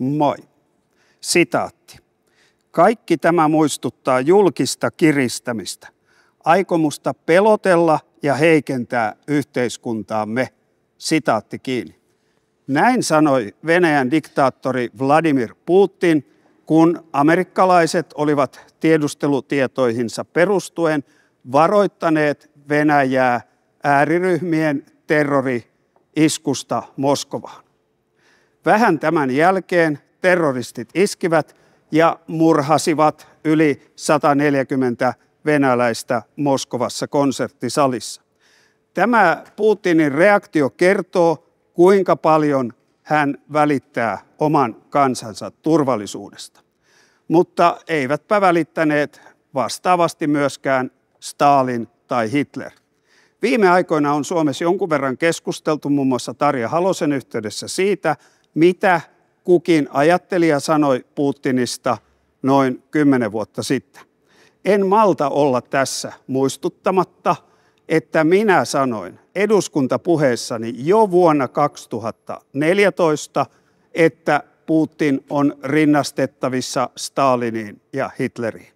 Moi. Sitaatti. Kaikki tämä muistuttaa julkista kiristämistä, aikomusta pelotella ja heikentää yhteiskuntaamme. Sitaatti kiinni. Näin sanoi Venäjän diktaattori Vladimir Putin, kun amerikkalaiset olivat tiedustelutietoihinsa perustuen varoittaneet Venäjää ääriryhmien terrori-iskusta Moskovaan. Vähän tämän jälkeen terroristit iskivät ja murhasivat yli 140 venäläistä Moskovassa konserttisalissa. Tämä Putinin reaktio kertoo, kuinka paljon hän välittää oman kansansa turvallisuudesta. Mutta eivätpä välittäneet vastaavasti myöskään Stalin tai Hitler. Viime aikoina on Suomessa jonkun verran keskusteltu muun muassa Tarja Halosen yhteydessä siitä, mitä kukin ajattelija sanoi Putinista noin kymmenen vuotta sitten. En malta olla tässä muistuttamatta, että minä sanoin eduskuntapuheessani jo vuonna 2014, että Putin on rinnastettavissa Staliniin ja Hitleriin.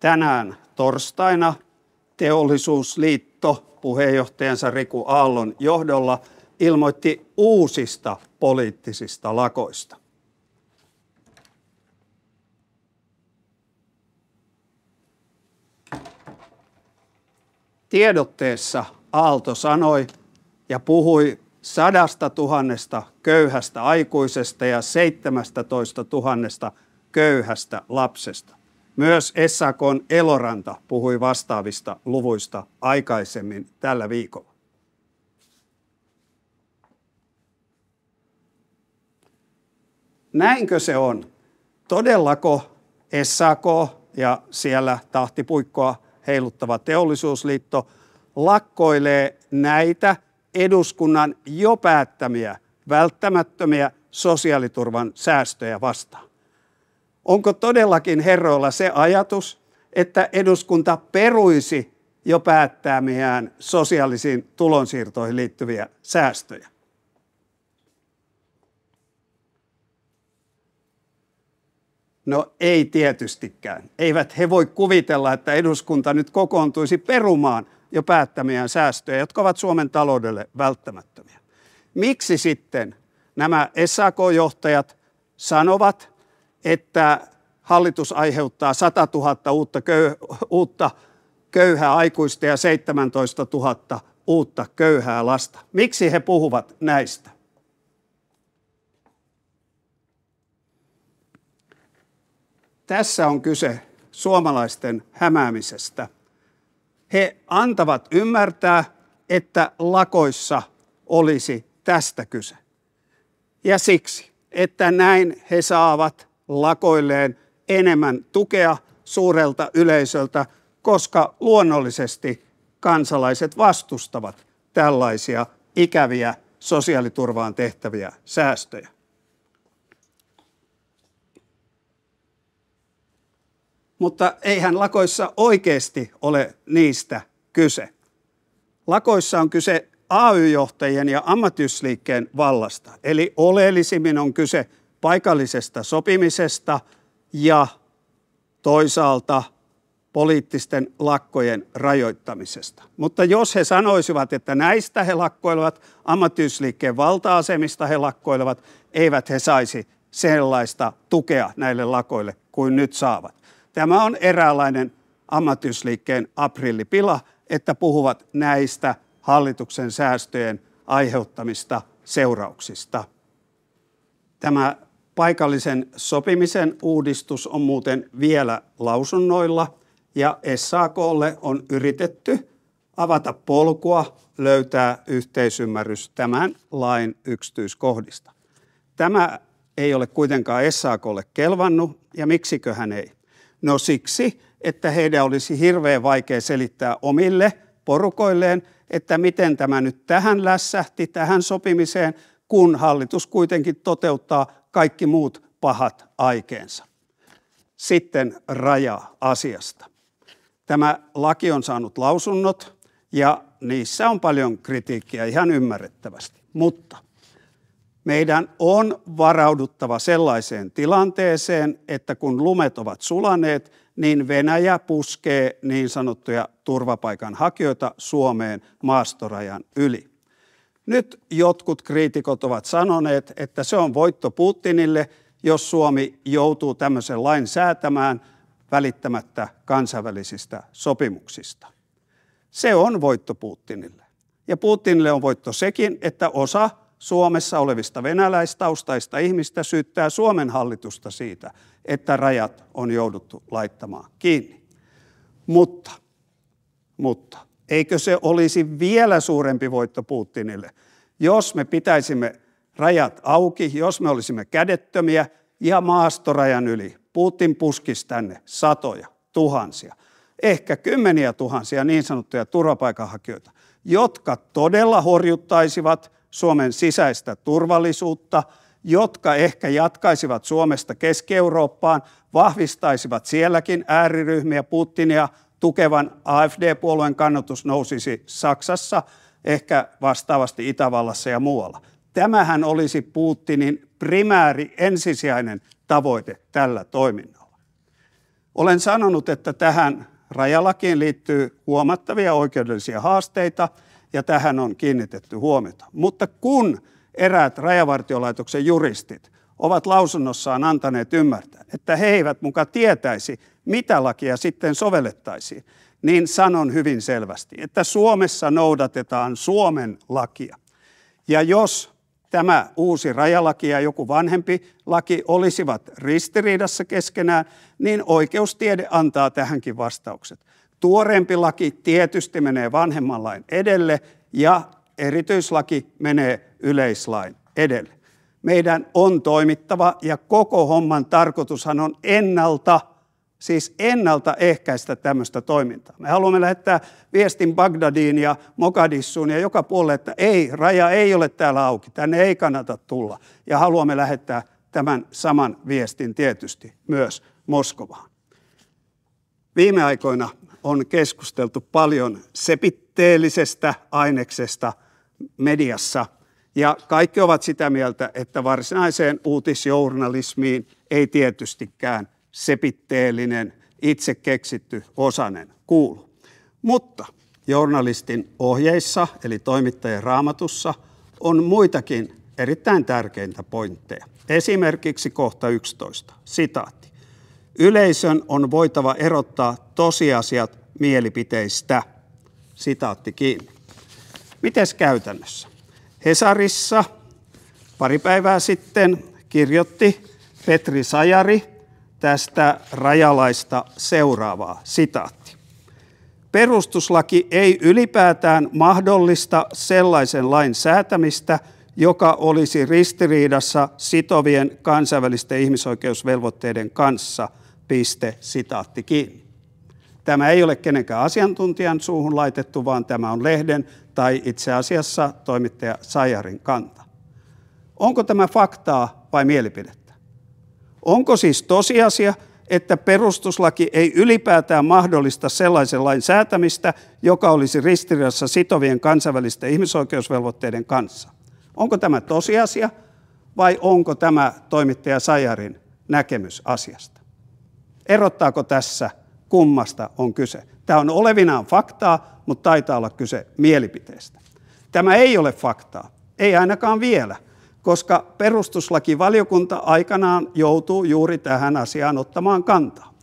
tänään torstaina Teollisuusliitto puheenjohtajansa Riku Aallon johdolla ilmoitti uusista poliittisista lakoista. Tiedotteessa Aalto sanoi ja puhui sadasta tuhannesta köyhästä aikuisesta ja 17 tuhannesta köyhästä lapsesta. Myös SAK Eloranta puhui vastaavista luvuista aikaisemmin tällä viikolla. Näinkö se on? Todellako SAK ja siellä tahtipuikkoa heiluttava teollisuusliitto lakkoilee näitä eduskunnan jo päättämiä välttämättömiä sosiaaliturvan säästöjä vastaan? Onko todellakin herroilla se ajatus, että eduskunta peruisi jo päättämiään sosiaalisiin tulonsiirtoihin liittyviä säästöjä? No ei tietystikään. Eivät he voi kuvitella, että eduskunta nyt kokoontuisi perumaan jo päättämiään säästöjä, jotka ovat Suomen taloudelle välttämättömiä. Miksi sitten nämä SAK-johtajat sanovat, että hallitus aiheuttaa 100 000 uutta, köy, uutta köyhää aikuista ja 17 000 uutta köyhää lasta. Miksi he puhuvat näistä? Tässä on kyse suomalaisten hämäämisestä. He antavat ymmärtää, että lakoissa olisi tästä kyse. Ja siksi, että näin he saavat lakoilleen enemmän tukea suurelta yleisöltä, koska luonnollisesti kansalaiset vastustavat tällaisia ikäviä sosiaaliturvaan tehtäviä säästöjä. Mutta eihän lakoissa oikeasti ole niistä kyse. Lakoissa on kyse AY-johtajien ja ammattiyysliikkeen vallasta. Eli oleellisimmin on kyse paikallisesta sopimisesta ja toisaalta poliittisten lakkojen rajoittamisesta. Mutta jos he sanoisivat, että näistä he lakkoilevat, ammattiyysliikkeen valta-asemista he lakkoilevat, eivät he saisi sellaista tukea näille lakoille kuin nyt saavat. Tämä on eräänlainen ammattiyysliikkeen aprillipila, että puhuvat näistä hallituksen säästöjen aiheuttamista seurauksista. Tämä Paikallisen sopimisen uudistus on muuten vielä lausunnoilla ja SAKlle on yritetty avata polkua löytää yhteisymmärrys tämän lain yksityiskohdista. Tämä ei ole kuitenkaan SAKlle kelvannut ja miksiköhän ei? No siksi, että heidän olisi hirveän vaikea selittää omille porukoilleen, että miten tämä nyt tähän lässähti, tähän sopimiseen – kun hallitus kuitenkin toteuttaa kaikki muut pahat aikeensa. Sitten raja asiasta. Tämä laki on saanut lausunnot ja niissä on paljon kritiikkiä ihan ymmärrettävästi. Mutta meidän on varauduttava sellaiseen tilanteeseen, että kun lumet ovat sulaneet, niin Venäjä puskee niin sanottuja turvapaikanhakijoita Suomeen maastorajan yli. Nyt jotkut kriitikot ovat sanoneet, että se on voitto Putinille, jos Suomi joutuu tämmöisen lain säätämään välittämättä kansainvälisistä sopimuksista. Se on voitto Putinille. Ja Putinille on voitto sekin, että osa Suomessa olevista venäläistaustaista ihmistä syyttää Suomen hallitusta siitä, että rajat on jouduttu laittamaan kiinni. Mutta, mutta Eikö se olisi vielä suurempi voitto Putinille, jos me pitäisimme rajat auki, jos me olisimme kädettömiä ja maastorajan yli. Putin puskisi tänne satoja, tuhansia, ehkä kymmeniä tuhansia niin sanottuja turvapaikanhakijoita, jotka todella horjuttaisivat Suomen sisäistä turvallisuutta, jotka ehkä jatkaisivat Suomesta Keski-Eurooppaan, vahvistaisivat sielläkin ääriryhmiä Putinia tukevan AFD-puolueen kannatus nousisi Saksassa, ehkä vastaavasti Itävallassa ja muualla. Tämähän olisi Putinin primääri ensisijainen tavoite tällä toiminnalla. Olen sanonut, että tähän rajalakiin liittyy huomattavia oikeudellisia haasteita ja tähän on kiinnitetty huomiota. Mutta kun eräät rajavartiolaitoksen juristit ovat lausunnossaan antaneet ymmärtää, että he eivät muka tietäisi, mitä lakia sitten sovellettaisiin, niin sanon hyvin selvästi, että Suomessa noudatetaan Suomen lakia. Ja jos tämä uusi rajalaki ja joku vanhempi laki olisivat ristiriidassa keskenään, niin oikeustiede antaa tähänkin vastaukset. Tuoreempi laki tietysti menee vanhemman lain edelle ja erityislaki menee yleislain edelle meidän on toimittava ja koko homman tarkoitushan on ennalta, siis ennalta ehkäistä tämmöistä toimintaa. Me haluamme lähettää viestin Bagdadiin ja Mogadissuun ja joka puolelle, että ei, raja ei ole täällä auki, tänne ei kannata tulla. Ja haluamme lähettää tämän saman viestin tietysti myös Moskovaan. Viime aikoina on keskusteltu paljon sepitteellisestä aineksesta mediassa – ja kaikki ovat sitä mieltä, että varsinaiseen uutisjournalismiin ei tietystikään sepitteellinen, itse keksitty osanen kuulu. Mutta journalistin ohjeissa, eli toimittajien raamatussa, on muitakin erittäin tärkeintä pointteja. Esimerkiksi kohta 11, sitaatti. Yleisön on voitava erottaa tosiasiat mielipiteistä. Sitaatti kiinni. Mites käytännössä? Hesarissa pari päivää sitten kirjoitti Petri Sajari tästä rajalaista seuraavaa sitaatti. Perustuslaki ei ylipäätään mahdollista sellaisen lain säätämistä, joka olisi ristiriidassa sitovien kansainvälisten ihmisoikeusvelvoitteiden kanssa. Piste, sitaatti kiinni. Tämä ei ole kenenkään asiantuntijan suuhun laitettu, vaan tämä on lehden tai itse asiassa toimittaja Sajarin kanta. Onko tämä faktaa vai mielipidettä? Onko siis tosiasia, että perustuslaki ei ylipäätään mahdollista sellaisen lain säätämistä, joka olisi ristiriidassa sitovien kansainvälisten ihmisoikeusvelvoitteiden kanssa? Onko tämä tosiasia vai onko tämä toimittaja Sajarin näkemys asiasta? Erottaako tässä kummasta on kyse. Tämä on olevinaan faktaa, mutta taitaa olla kyse mielipiteestä. Tämä ei ole faktaa, ei ainakaan vielä, koska perustuslakivaliokunta aikanaan joutuu juuri tähän asiaan ottamaan kantaa.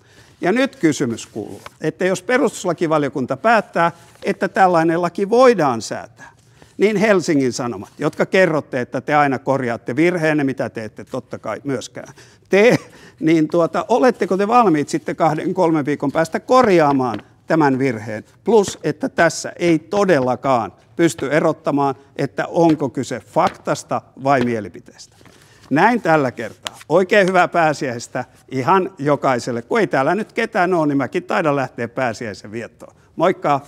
Ja nyt kysymys kuuluu, että jos perustuslakivaliokunta päättää, että tällainen laki voidaan säätää, niin Helsingin Sanomat, jotka kerrotte, että te aina korjaatte virheenne, mitä te ette totta kai myöskään tee, niin tuota, oletteko te valmiit sitten kahden, kolmen viikon päästä korjaamaan tämän virheen? Plus, että tässä ei todellakaan pysty erottamaan, että onko kyse faktasta vai mielipiteestä. Näin tällä kertaa. Oikein hyvää pääsiäistä ihan jokaiselle. Kun ei täällä nyt ketään ole, niin mäkin taidan lähteä pääsiäisen viettoon. Moikka!